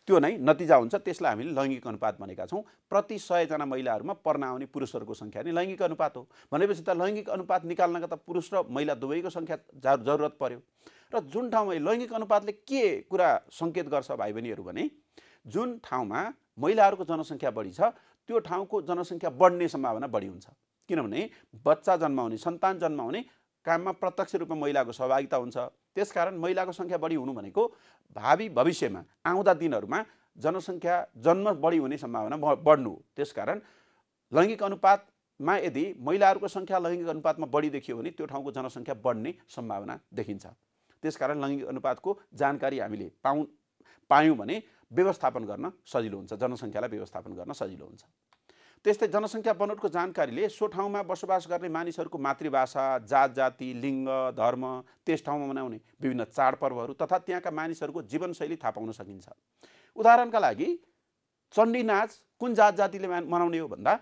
त्यो नै नतिजा हुन्छ त्यसलाई हामीले लैङ्गिक अनुपात भनेका छौँ प्रति सयजना महिलाहरूमा पर्न आउने पुरुषहरूको सङ्ख्या नै लैङ्गिक अनुपात हो भनेपछि त लैङ्गिक अनुपात निकाल्नका त पुरुष र महिला दुवैको सङ्ख्या जरुरत पर्यो र जुन ठाउँमा लैङ्गिक अनुपातले के कुरा सङ्केत गर्छ भाइ बहिनीहरू भने जुन ठाउँमा महिलाहरूको जनसङ्ख्या बढी छ त्यो ठाउँको जनसङ्ख्या बढ्ने सम्भावना बढी हुन्छ किनभने बच्चा जन्माउने सन्तान जन्माउने काममा प्रत्यक्ष रूपमा महिलाको सहभागिता हुन्छ त्यसकारण महिलाको सङ्ख्या बढी हुनु भनेको भावी भविष्यमा आउँदा दिनहरूमा जनसङ्ख्या जन्म बढी हुने सम्भावना बढ्नु हो त्यसकारण लैङ्गिक अनुपातमा यदि महिलाहरूको सङ्ख्या लैङ्गिक अनुपातमा बढी देखियो भने त्यो ठाउँको जनसङ्ख्या बढ्ने सम्भावना देखिन्छ त्यसकारण लैङ्गिक अनुपातको जानकारी हामीले पाउ पायौँ भने व्यवस्थापन गर्न सजिलो हुन्छ जनसङ्ख्यालाई व्यवस्थापन गर्न सजिलो हुन्छ त्यस्तै जनसङ्ख्या बनोटको जानकारीले सो ठाउँमा बसोबास गर्ने मानिसहरूको मातृभाषा जात जाति लिङ्ग धर्म त्यस ठाउँमा मनाउने विभिन्न चाडपर्वहरू तथा त्यहाँका मानिसहरूको जीवनशैली थाहा पाउन सकिन्छ उदाहरणका लागि चण्डी नाच कुन जात जातिले मनाउने हो भन्दा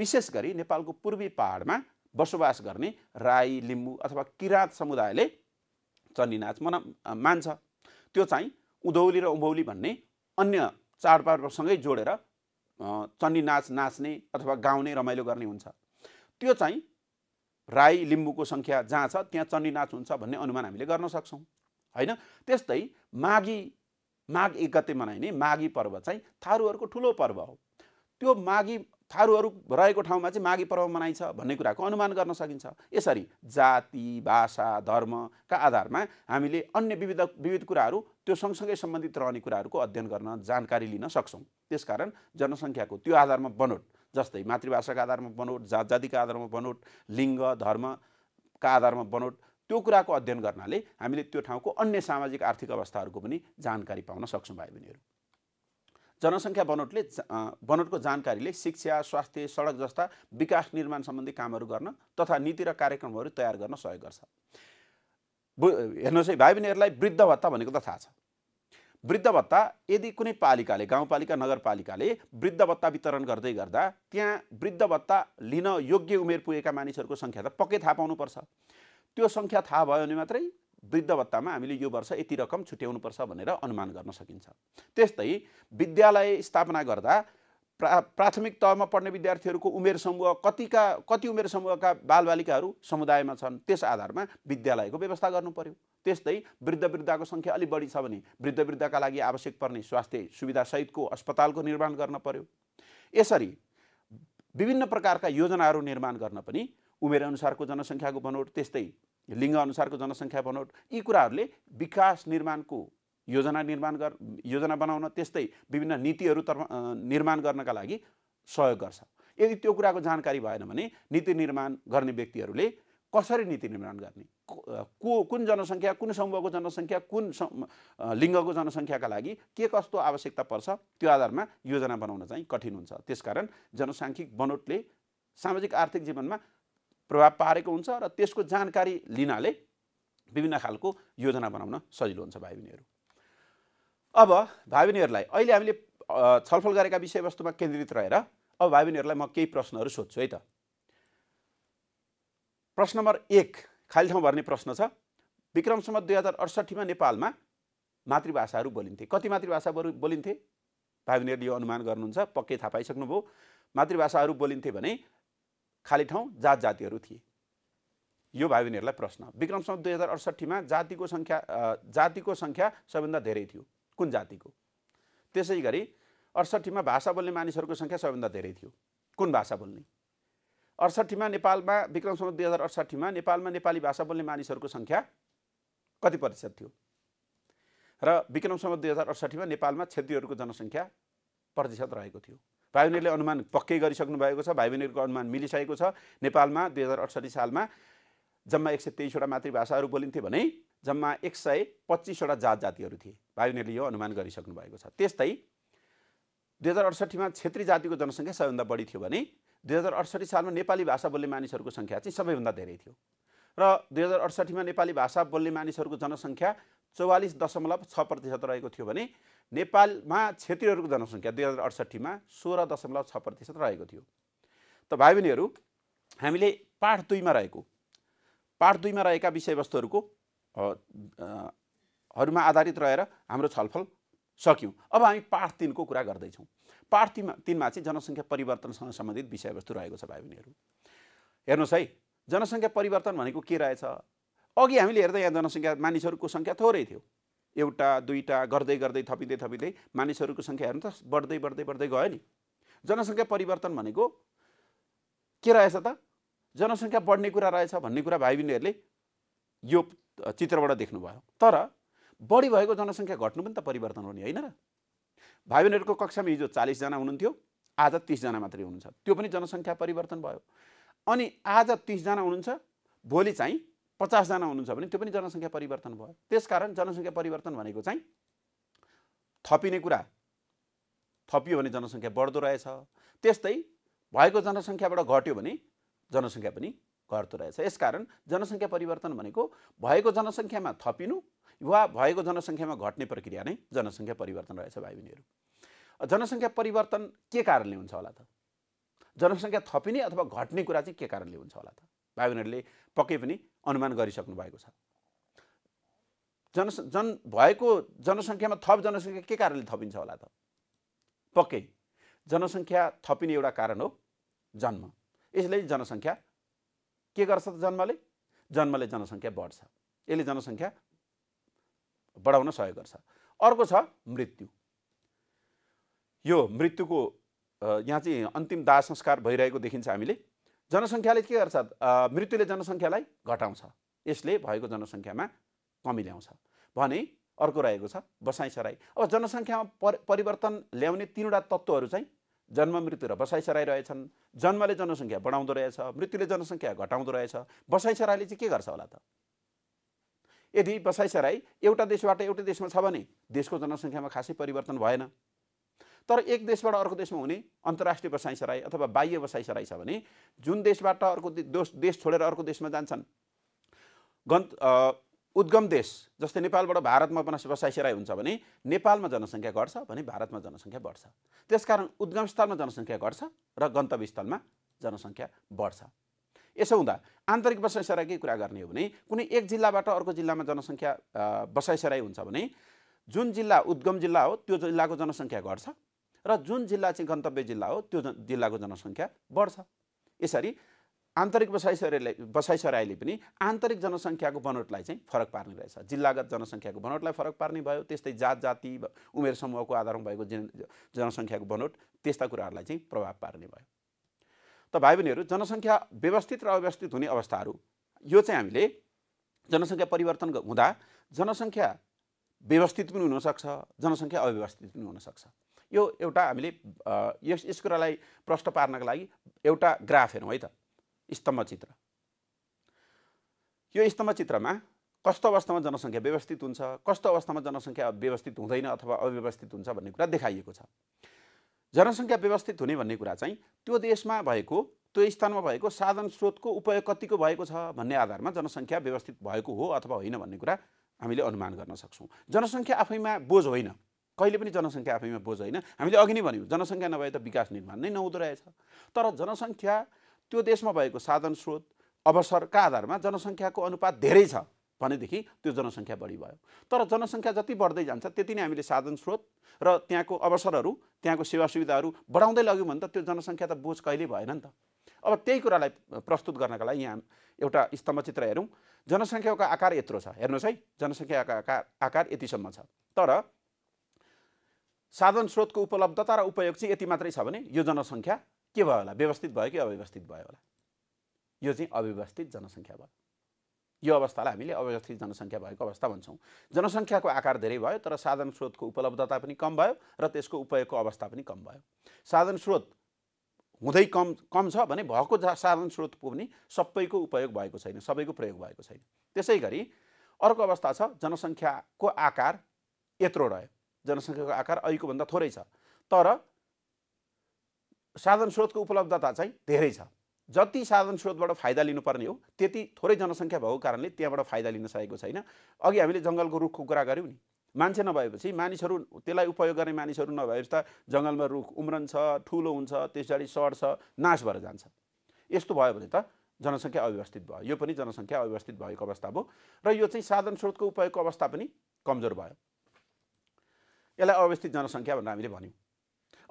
विशेष गरी नेपालको पूर्वी पहाडमा बसोबास गर्ने राई लिम्बू अथवा किराँत समुदायले चण्डी नाच मना मान्छ त्यो चाहिँ उधौली र उभौली भन्ने अन्य चाडपर्वसँगै जोडेर चण्डी नाच नाच्ने अथवा गाउने रमाइलो गर्ने हुन्छ त्यो चाहिँ राई लिम्बूको सङ्ख्या जहाँ छ त्यहाँ चण्डी नाच हुन्छ भन्ने अनुमान हामीले गर्न सक्छौँ होइन त्यस्तै माघी माघ एक गते मनाइने माघी पर्व चाहिँ थारूहरूको ठुलो पर्व हो त्यो माघी थारूहरू रहेको ठाउँमा चाहिँ माघी पर्व मनाइन्छ भन्ने कुराको अनुमान गर्न सकिन्छ यसरी जाति भाषा धर्मका आधारमा हामीले अन्य विविध विविध कुराहरू त्यो सँगसँगै सम्बन्धित रहने कुराहरूको अध्ययन गर्न जानकारी लिन सक्छौँ त्यसकारण जनसङ्ख्याको त्यो आधारमा बनोट जस्तै मातृभाषाका आधारमा बनोट जात जातिका आधारमा बनोट लिङ्ग धर्मका आधारमा बनोट त्यो कुराको अध्ययन गर्नाले हामीले त्यो ठाउँको अन्य सामाजिक आर्थिक अवस्थाहरूको पनि जानकारी पाउन सक्छौँ भाइ बहिनीहरू जनसङ्ख्या बनोटले बनोटको जानकारीले शिक्षा स्वास्थ्य सडक जस्ता विकास निर्माण सम्बन्धी कामहरू गर्न तथा नीति र कार्यक्रमहरू तयार गर्न सहयोग गर्छ हेर्नुहोस् है भाइ बहिनीहरूलाई वृद्ध भत्ता भनेको त थाहा छ वृद्ध भत्ता यदि कुनै पालिकाले गाउँपालिका नगरपालिकाले वृद्ध भत्ता वितरण गर्दै गर्दा त्यहाँ वृद्ध भत्ता लिन योग्य उमेर पुगेका मानिसहरूको सङ्ख्या त पक्कै थाहा पाउनुपर्छ त्यो सङ्ख्या थाहा भयो भने मात्रै वृद्ध भत्तामा हामीले यो वर्ष यति रकम छुट्याउनुपर्छ भनेर अनुमान गर्न सकिन्छ त्यस्तै विद्यालय स्थापना गर्दा प्रा प्राथमिक तहमा पढ्ने विद्यार्थीहरूको उमेर समूह कतिका कति उमेर समूहका बालबालिकाहरू समुदायमा छन् त्यस आधारमा विद्यालयको व्यवस्था गर्नु पर्यो त्यस्तै वृद्ध वृद्धाको सङ्ख्या अलिक बढी छ भने वृद्ध वृद्धका लागि आवश्यक पर्ने स्वास्थ्य सुविधासहितको अस्पतालको निर्माण गर्न पर्यो यसरी विभिन्न प्रकारका योजनाहरू निर्माण गर्न पनि उमेर अनुसारको जनसङ्ख्याको बनोट त्यस्तै लिङ्ग अनुसारको जनसङ्ख्या बनोट यी कुराहरूले विकास निर्माणको योजना निर्माण गर योजना बनाउन त्यस्तै विभिन्न नीतिहरू निर्माण गर्नका लागि सहयोग गर्छ यदि त्यो कुराको जानकारी भएन भने नीति निर्माण गर्ने व्यक्तिहरूले कसरी नीति निर्माण गर्ने को कुन जनसङ्ख्या कुन समूहको जनसङ्ख्या कुन लिङ्गको जनसङ्ख्याका लागि के कस्तो आवश्यकता पर्छ त्यो आधारमा योजना बनाउन चाहिँ कठिन हुन्छ त्यसकारण जनसाङ्ख्यिक बनोटले सामाजिक आर्थिक जीवनमा प्रभाव पारेको हुन्छ र त्यसको जानकारी लिनाले विभिन्न खालको योजना बनाउन सजिलो हुन्छ भाइ बहिनीहरू अब बहिनीहरूलाई अहिले हामीले छलफल गरेका विषयवस्तुमा केन्द्रित रहेर अब बहिनीहरूलाई म केही प्रश्नहरू सोध्छु है त प्रश्न नम्बर एक खाली ठाउँ भर्ने प्रश्न छ विक्रमसम्म दुई हजार अडसट्ठीमा नेपालमा मातृभाषाहरू बोलिन्थे कति मातृभाषा बोल बोलिन्थे बहिनीहरूले यो अनुमान गर्नुहुन्छ पक्कै थाहा पाइसक्नुभयो मातृभाषाहरू बोलिन्थे भने खाली ठाउँ जात जातिहरू थिए यो भाइ बहिनीहरूलाई प्रश्न विक्रमसम्म दुई हजार अडसट्ठीमा जातिको सङ्ख्या जातिको सङ्ख्या सबैभन्दा धेरै थियो कुन जातिको त्यसै गरी अडसट्ठीमा भाषा बोल्ने मानिसहरूको सङ्ख्या सबैभन्दा धेरै थियो कुन भाषा बोल्ने अडसट्ठीमा नेपालमा विक्रम दुई हजार अडसट्ठीमा नेपालमा नेपाली भाषा बोल्ने मानिसहरूको सङ्ख्या कति प्रतिशत थियो र विक्रम दुई हजार अडसट्ठीमा नेपालमा क्षेत्रीयहरूको जनसङ्ख्या प्रतिशत रहेको थियो भाइ बहिनीहरूले अनुमान पक्कै गरिसक्नु भएको छ भाइ बहिनीहरूको अनुमान मिलिसकेको छ नेपालमा दुई हजार अडसट्ठी सालमा जम्मा एक सय तेइसवटा मातृभाषाहरू बोलिन्थे भने जम्मा एक सय पच्चिसवटा जात जातिहरू थिए भाइनीहरूले यो अनुमान गरिसक्नु भएको छ त्यस्तै दुई हजार अडसठीमा क्षेत्रीय जातिको जनसङ्ख्या सबैभन्दा बढी थियो भने दुई हजार अडसठी सालमा नेपाली भाषा बोल्ने मानिसहरूको सङ्ख्या चाहिँ सबैभन्दा धेरै थियो र दुई हजार अडसठीमा नेपाली भाषा बोल्ने मानिसहरूको जनसङ्ख्या चौवालिस दशमलव छ प्रतिशत रहेको थियो भने नेपालमा क्षेत्रीयहरूको जनसङ्ख्या दुई हजार अडसठीमा सोह्र दशमलव छ प्रतिशत रहेको थियो त भाइ बहिनीहरू हामीले पाठ दुईमा रहेको पाठ दुईमा रहेका विषयवस्तुहरूको हरूमा आधारित रहेर हाम्रो छलफल सक्यौँ अब हामी पाठ तिनको कुरा गर्दैछौँ पाठ तिनमा तिनमा चाहिँ जनसङ्ख्या परिवर्तनसँग सम्बन्धित विषयवस्तु रहेको छ भाइ बहिनीहरू हेर्नुहोस् है जनसङ्ख्या परिवर्तन भनेको के रहेछ अघि हामीले हेर्दा यहाँ जनसङ्ख्या मानिसहरूको सङ्ख्या थोरै थियो एउटा दुईवटा गर्दै गर्दै थपिँदै थपिँदै मानिसहरूको सङ्ख्या हेर्नु त बढ्दै बढ्दै बढ्दै गयो नि जनसङ्ख्या परिवर्तन भनेको के रहेछ त जनसङ्ख्या बढ्ने कुरा रहेछ भन्ने कुरा भाइ बहिनीहरूले यो चित्रबाट देख्नुभयो तर बढी भएको जनसङ्ख्या घट्नु पनि त परिवर्तन हो नि होइन र भाइ बहिनीहरूको कक्षामा हिजो चालिसजना हुनुहुन्थ्यो आज तिसजना मात्रै हुनुहुन्छ त्यो पनि जनसङ्ख्या परिवर्तन भयो अनि आज तिसजना हुनुहुन्छ भोलि चाहिँ पचासजना हुनुहुन्छ भने त्यो पनि जनसङ्ख्या परिवर्तन भयो त्यसकारण जनसङ्ख्या परिवर्तन भनेको चाहिँ थपिने कुरा थपियो भने जनसङ्ख्या बढ्दो रहेछ त्यस्तै भएको जनसङ्ख्याबाट घट्यो भने जनसङ्ख्या पनि घट्दो रहेछ यसकारण जनसङ्ख्या परिवर्तन भनेको भएको जनसङ्ख्यामा थपिनु वा भएको जनसङ्ख्यामा घट्ने प्रक्रिया नै जनसङ्ख्या परिवर्तन रहेछ भाइ बहिनीहरू जनसङ्ख्या परिवर्तन के कारणले हुन्छ होला त जनसङ्ख्या थपिने अथवा घट्ने कुरा चाहिँ के कारणले हुन्छ होला त भाइ बहिनीहरूले पक्कै पनि अनुमान गरिसक्नु भएको छ जन जन भएको जनसङ्ख्यामा थप जनसङ्ख्या के कारणले थपिन्छ होला त पक्कै जनसङ्ख्या थपिने एउटा कारण हो जन्म यसले जनसङ्ख्या के गर्छ त जन्मले जन्मले जनसङ्ख्या बढ्छ यसले जनसङ्ख्या बढाउन सहयोग गर्छ अर्को छ मृत्यु यो मृत्युको यहाँ चाहिँ अन्तिम दाह संस्कार भइरहेको देखिन्छ हामीले जनसङ्ख्याले के गर्छ मृत्युले जनसङ्ख्यालाई घटाउँछ यसले भएको जनसङ्ख्यामा कमी ल्याउँछ भने अर्को रहेको छ सराई अब जनसङ्ख्यामा परिवर्तन ल्याउने तिनवटा तत्त्वहरू चाहिँ जन्म मृत्यु र बसाइसराई रहेछन् जन्मले जनसङ्ख्या बढाउँदो रहेछ मृत्युले जनसङ्ख्या घटाउँदो रहेछ बसाइसराईले चाहिँ के गर्छ होला त यदि बसाइसराई एउटा देशबाट एउटै देशमा छ भने देशको जनसङ्ख्यामा खासै परिवर्तन भएन तर एक देशबाट अर्को देशमा हुने अन्तर्राष्ट्रिय बसाइसराई अथवा बाह्य बसाइसराई छ भने जुन देशबाट अर्को देश छोडेर अर्को देशमा जान्छन् गन् उद्गम देश जस्तै नेपालबाट भारतमा पनि व्यवसाय हुन्छ भने नेपालमा जनसङ्ख्या घट्छ भने भारतमा जनसङ्ख्या बढ्छ त्यसकारण उद्गम स्थलमा जनसङ्ख्या घट्छ र गन्तव्य स्थलमा जनसङ्ख्या बढ्छ यसो हुँदा आन्तरिक बसाइ कुरा गर्ने हो भने कुनै एक जिल्लाबाट अर्को जिल्लामा जनसङ्ख्या बसाइ हुन्छ भने जुन जिल्ला उद्गम जिल्ला हो त्यो जिल्लाको जनसङ्ख्या घट्छ र जुन जिल्ला चाहिँ गन्तव्य जिल्ला हो त्यो जिल्लाको जनसङ्ख्या बढ्छ यसरी आन्तरिक बसाइ सराईले पनि आन्तरिक जनसङ्ख्याको बनोटलाई चाहिँ फरक पार्ने रहेछ जिल्लागत जनसङ्ख्याको बनोटलाई फरक पार्ने भयो त्यस्तै जात जाति उमेर समूहको आधारमा भएको जन जनसङ्ख्याको बनोट त्यस्ता कुराहरूलाई चाहिँ प्रभाव पार्ने भयो त भाइ बहिनीहरू जनसङ्ख्या व्यवस्थित र अव्यवस्थित हुने अवस्थाहरू यो चाहिँ हामीले जनसङ्ख्या परिवर्तन हुँदा जनसङ्ख्या व्यवस्थित पनि हुनसक्छ जनसङ्ख्या अव्यवस्थित पनि हुनसक्छ यो एउटा हामीले यस यस कुरालाई प्रष्ट पार्नको लागि एउटा ग्राफ हेरौँ है त चित्र यो चित्रमा कस्तो अवस्थामा जनसङ्ख्या व्यवस्थित हुन्छ कस्तो अवस्थामा जनसङ्ख्या व्यवस्थित हुँदैन अथवा अव्यवस्थित हुन्छ भन्ने कुरा देखाइएको छ जनसङ्ख्या व्यवस्थित हुने भन्ने कुरा चाहिँ त्यो देशमा भएको त्यो स्थानमा भएको साधन स्रोतको उपयोग कतिको भएको छ भन्ने आधारमा जनसङ्ख्या व्यवस्थित भएको हो अथवा होइन भन्ने कुरा हामीले अनुमान गर्न सक्छौँ जनसङ्ख्या आफैमा बोझ होइन कहिले पनि जनसङ्ख्या आफैमा बोझ होइन हामीले अघि नै भन्यौँ जनसङ्ख्या नभए त विकास निर्माण नै नहुँदो रहेछ तर जनसङ्ख्या त्यो देशमा भएको साधन स्रोत अवसरका आधारमा जनसङ्ख्याको अनुपात धेरै छ भनेदेखि त्यो जनसङ्ख्या बढी भयो तर जनसङ्ख्या जति बढ्दै जान्छ त्यति नै हामीले साधन स्रोत र त्यहाँको अवसरहरू त्यहाँको सेवा सुविधाहरू बढाउँदै लग्यौँ भने त त्यो जनसङ्ख्या त बोझ कहिले भएन नि त अब त्यही कुरालाई प्रस्तुत गर्नका लागि यहाँ एउटा स्तम्भचित्र हेरौँ जनसङ्ख्याको आकार यत्रो छ हेर्नुहोस् है जनसङ्ख्याको आकार आकार यतिसम्म छ तर साधन स्रोतको उपलब्धता र उपयोग चाहिँ यति मात्रै छ भने यो जनसङ्ख्या के भयो होला व्यवस्थित भयो कि अव्यवस्थित भयो होला यो चाहिँ अव्यवस्थित जनसङ्ख्या भयो यो अवस्थालाई हामीले अव्यवस्थित जनसङ्ख्या भएको अवस्था भन्छौँ जनसङ्ख्याको आकार धेरै भयो तर साधन स्रोतको उपलब्धता पनि कम भयो र त्यसको उपयोगको अवस्था पनि कम भयो साधन स्रोत हुँदै कम कम छ भने भएको साधन स्रोत पनि सबैको उपयोग भएको छैन सबैको प्रयोग भएको छैन त्यसै गरी अर्को अवस्था छ जनसङ्ख्याको आकार यत्रो रह्यो जनसङ्ख्याको आकार अहिलेको भन्दा थोरै छ तर साधन स्रोतको उपलब्धता चाहिँ धेरै छ जति साधन स्रोतबाट फाइदा लिनुपर्ने हो त्यति थोरै जनसङ्ख्या भएको कारणले त्यहाँबाट फाइदा लिन सकेको छैन अघि हामीले जङ्गलको रुखको कुरा गऱ्यौँ नि मान्छे नभएपछि मानिसहरू त्यसलाई उपयोग गर्ने मानिसहरू नभएपछि त जङ्गलमा रुख उम्रन्छ ठुलो हुन्छ त्यस पछाडि सड्छ नाश भएर जान्छ यस्तो भयो भने त जनसङ्ख्या अव्यवस्थित भयो यो पनि जनसङ्ख्या अव्यवस्थित भएको अवस्था भयो र यो चाहिँ साधन स्रोतको उपयोगको अवस्था पनि कमजोर भयो यसलाई अव्यवस्थित जनसङ्ख्या भनेर हामीले भन्यौँ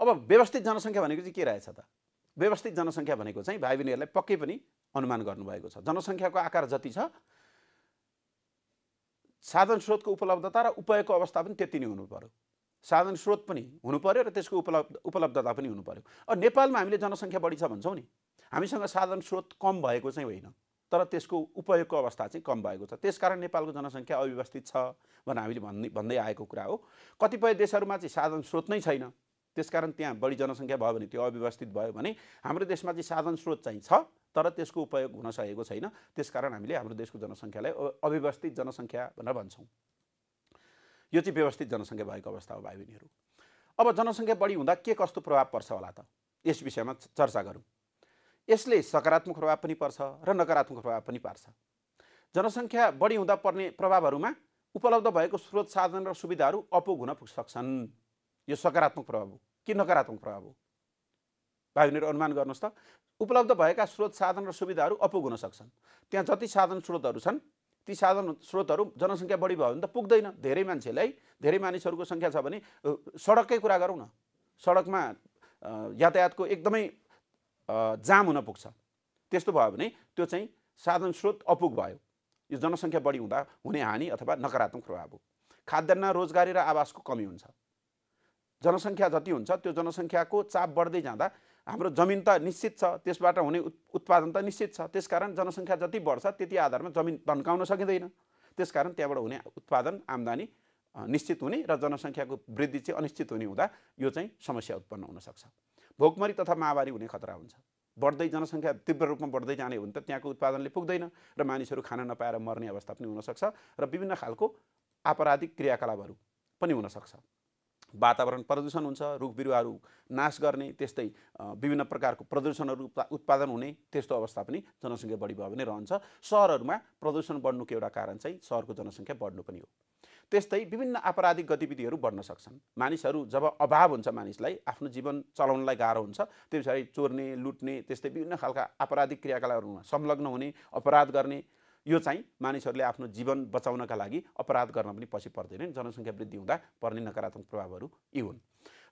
अब व्यवस्थित जनसङ्ख्या भनेको चाहिँ के रहेछ त व्यवस्थित जनसङ्ख्या भनेको चाहिँ भाइ बहिनीहरूलाई पक्कै पनि अनुमान गर्नुभएको छ जनसङ्ख्याको आकार जति छ साधन स्रोतको उपलब्धता र उपयोगको अवस्था पनि त्यति नै हुनु पऱ्यो साधन स्रोत पनि हुनु पऱ्यो र त्यसको उपलब्ध उपलब्धता पनि हुनु पऱ्यो अब नेपालमा हामीले जनसङ्ख्या बढी छ भन्छौँ नि हामीसँग साधन स्रोत कम भएको चाहिँ होइन तर त्यसको उपयोगको अवस्था चाहिँ कम भएको छ त्यसकारण नेपालको जनसङ्ख्या अव्यवस्थित छ भनेर हामीले भन्दै भन्दै आएको कुरा हो कतिपय देशहरूमा चाहिँ साधन स्रोत नै छैन त्यसकारण त्यहाँ बढी जनसङ्ख्या भयो भने त्यो अव्यवस्थित भयो भने हाम्रो देशमा चाहिँ साधन स्रोत चाहिँ छ तर त्यसको उपयोग हुन सकेको छैन त्यसकारण हामीले हाम्रो देशको जनसङ्ख्यालाई अव्यवस्थित जनसङ्ख्या भनेर भन्छौँ यो चाहिँ व्यवस्थित जनसङ्ख्या भएको अवस्था हो भाइ बहिनीहरू अब जनसङ्ख्या बढी हुँदा के कस्तो प्रभाव पर्छ होला त यस विषयमा चर्चा गरौँ यसले सकारात्मक प्रभाव पनि पर्छ र नकारात्मक प्रभाव पनि पार्छ जनसङ्ख्या बढी हुँदा पर्ने प्रभावहरूमा उपलब्ध भएको स्रोत साधन र सुविधाहरू अपुग हुन सक्छन् यो सकारात्मक प्रभाव हो कि नकारात्मक प्रभाव हो बहिनीहरू अनुमान गर्नुहोस् त उपलब्ध भएका स्रोत साधन र सुविधाहरू अपुग हुन सक्छन् त्यहाँ जति साधन स्रोतहरू छन् ती साधन स्रोतहरू जनसङ्ख्या बढी भयो भने त पुग्दैन धेरै मान्छेलाई धेरै मानिसहरूको सङ्ख्या छ भने सडककै कुरा गरौँ न सडकमा यातायातको एकदमै जाम हुन पुग्छ त्यस्तो भयो भने त्यो चाहिँ साधन स्रोत अपुग भयो यो जनसङ्ख्या बढी हुँदा हुने हानि अथवा नकारात्मक प्रभाव हो खाद्यान्न रोजगारी र आवासको कमी हुन्छ जनसङ्ख्या जति हुन्छ त्यो जनसङ्ख्याको चाप बढ्दै जाँदा हाम्रो जमिन त निश्चित छ त्यसबाट हुने उत्पादन त निश्चित छ त्यसकारण जनसङ्ख्या जति बढ्छ त्यति आधारमा जमिन भन्काउन सकिँदैन त्यसकारण त्यहाँबाट हुने उत्पादन आम्दानी निश्चित हुने र जनसङ्ख्याको वृद्धि चाहिँ अनिश्चित हुने हुँदा यो चाहिँ समस्या उत्पन्न हुनसक्छ भोकमरी तथा महामारी हुने खतरा हुन्छ बढ्दै जनसङ्ख्या तीव्र रूपमा बढ्दै जाने हो भने त त्यहाँको उत्पादनले पुग्दैन र मानिसहरू खान नपाएर मर्ने अवस्था पनि हुनसक्छ र विभिन्न खालको आपराधिक क्रियाकलापहरू पनि हुनसक्छ वातावरण प्रदूषण हुन्छ रुख बिरुवाहरू नाश गर्ने त्यस्तै विभिन्न प्रकारको प्रदूषणहरू उत्पादन हुने त्यस्तो अवस्था पनि जनसङ्ख्या बढी भयो भने रहन्छ सहरहरूमा प्रदूषण बढ्नुको एउटा कारण चाहिँ सहरको जनसङ्ख्या बढ्नु पनि हो त्यस्तै विभिन्न आपराधिक गतिविधिहरू बढ्न सक्छन् मानिसहरू जब अभाव हुन्छ मानिसलाई आफ्नो जीवन चलाउनलाई गाह्रो हुन्छ त्यो पछाडि चोर्ने लुट्ने त्यस्तै विभिन्न खालका आपराधिक क्रियाकलापहरूमा संलग्न हुने अपराध गर्ने यो चाहिँ मानिसहरूले आफ्नो जीवन बचाउनका लागि अपराध गर्न पनि पछि पर्दैन जनसङ्ख्या वृद्धि हुँदा पर्ने नकारात्मक प्रभावहरू यी हुन्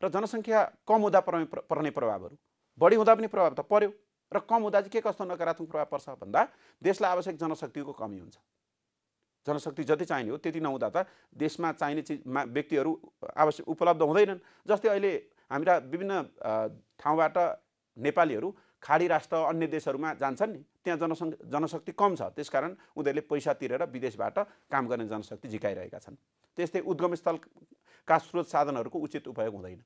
र जनसङ्ख्या कम हुँदा पर्ने पर्ने प्रभावहरू बढी हुँदा पनि प्रभाव त पर्यो र कम हुँदा चाहिँ के कस्तो नकारात्मक प्रभाव पर्छ भन्दा देशलाई आवश्यक जनशक्तिको कमी हुन्छ जनशक्ति जति चाहिने हो त्यति नहुँदा त देशमा चाहिने चिज मा व्यक्तिहरू आवश्यक उपलब्ध हुँदैनन् जस्तै अहिले हाम्रा विभिन्न ठाउँबाट नेपालीहरू खाडी राष्ट्र अन्य देशहरूमा जान्छन् नि त्यहाँ जनसङ् जनशक्ति कम छ त्यसकारण उनीहरूले पैसा तिरेर विदेशबाट काम गर्ने जनशक्ति झिकाइरहेका छन् त्यस्तै उद्गम स्थलका स्रोत साधनहरूको उचित उपयोग हुँदैन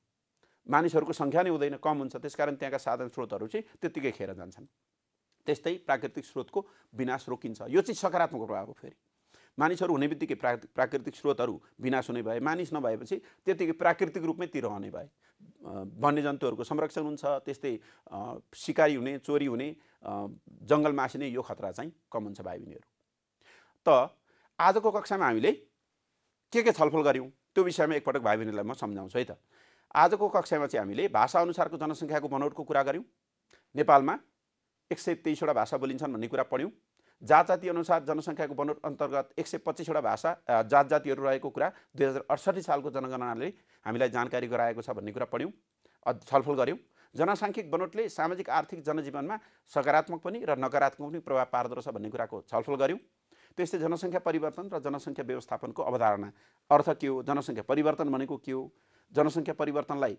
मानिसहरूको सङ्ख्या नै हुँदैन कम हुन्छ त्यसकारण त्यहाँका साधन स्रोतहरू चाहिँ त्यत्तिकै खेर जान्छन् त्यस्तै प्राकृतिक स्रोतको विनाश रोकिन्छ यो चाहिँ सकारात्मक प्रभाव हो फेरि मानिसहरू हुने बित्तिकै प्राकृतिक स्रोतहरू विनाश हुने भए मानिस नभएपछि त्यतिकै प्राकृतिक रूपमै ती रहने भए वन्यजन्तुहरूको संरक्षण हुन्छ त्यस्तै सिकारी हुने चोरी हुने जङ्गल मासिने यो खतरा चाहिँ कम हुन्छ भाइ बहिनीहरू त आजको कक्षामा हामीले के के छलफल गऱ्यौँ त्यो विषयमा एकपटक भाइ बहिनीलाई म सम्झाउँछु है त आजको कक्षामा चाहिँ हामीले भाषाअनुसारको जनसङ्ख्याको बनौटको कुरा गऱ्यौँ नेपालमा एक सय तेइसवटा भाषा बोलिन्छन् भन्ने कुरा पढ्यौँ जात जाति अनुसार जनसङ्ख्याको बनोट अन्तर्गत एक सय पच्चिसवटा भाषा जात जातिहरू रहेको कुरा दुई हजार अडसठी सालको जनगणनाले हामीलाई जानकारी गराएको छ भन्ने कुरा पढ्यौँ छलफल गऱ्यौँ जनसाङ्ख्यिक बनोटले सामाजिक आर्थिक जनजीवनमा सकारात्मक पनि र नकारात्मक पनि प्रभाव पार्दो भन्ने कुराको छलफल गऱ्यौँ त्यस्तै जनसङ्ख्या परिवर्तन र जनसङ्ख्या व्यवस्थापनको अवधारणा अर्थ के हो जनसङ्ख्या परिवर्तन भनेको के हो जनसङ्ख्या परिवर्तनलाई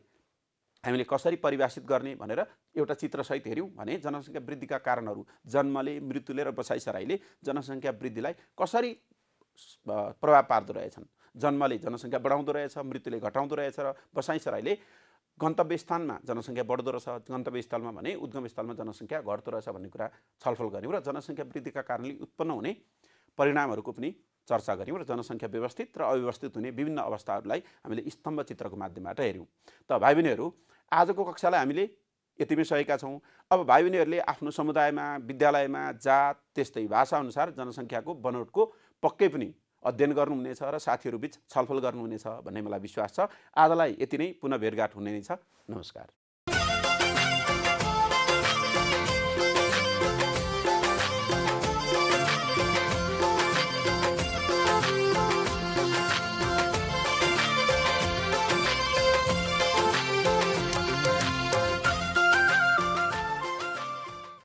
हामीले कसरी परिभाषित गर्ने भनेर एउटा चित्रसहित हेऱ्यौँ भने जनसङ्ख्या वृद्धिका कारणहरू जन्मले मृत्युले र बसाइसराईले जनसङ्ख्या वृद्धिलाई कसरी प्रभाव पार्दो रहेछन् जन्मले जनसङ्ख्या बढाउँदो रहेछ मृत्युले घटाउँदो रहेछ र बसाइसराईले गन्तव्य स्थानमा जनसङ्ख्या बढ्दो रहेछ गन्तव्य स्थलमा भने उद्गम स्थलमा जनसङ्ख्या घट्दो रहेछ भन्ने कुरा छलफल गऱ्यौँ र जनसङ्ख्या वृद्धिका कारणले उत्पन्न हुने परिणामहरूको पनि चर्चा गऱ्यौँ र जनसङ्ख्या व्यवस्थित र अव्यवस्थित हुने विभिन्न अवस्थाहरूलाई हामीले स्तम्भ चित्रको माध्यमबाट हेऱ्यौँ त भाइ बहिनीहरू आजको कक्षालाई हामीले यतिमै सकेका छौँ अब भाइ बहिनीहरूले आफ्नो समुदायमा विद्यालयमा जात त्यस्तै भाषाअनुसार जनसङ्ख्याको बनोटको पक्कै पनि अध्ययन गर्नुहुनेछ र साथीहरूबिच छलफल गर्नुहुनेछ भन्ने मलाई विश्वास छ आजलाई यति नै पुनः भेटघाट हुने नै छ नमस्कार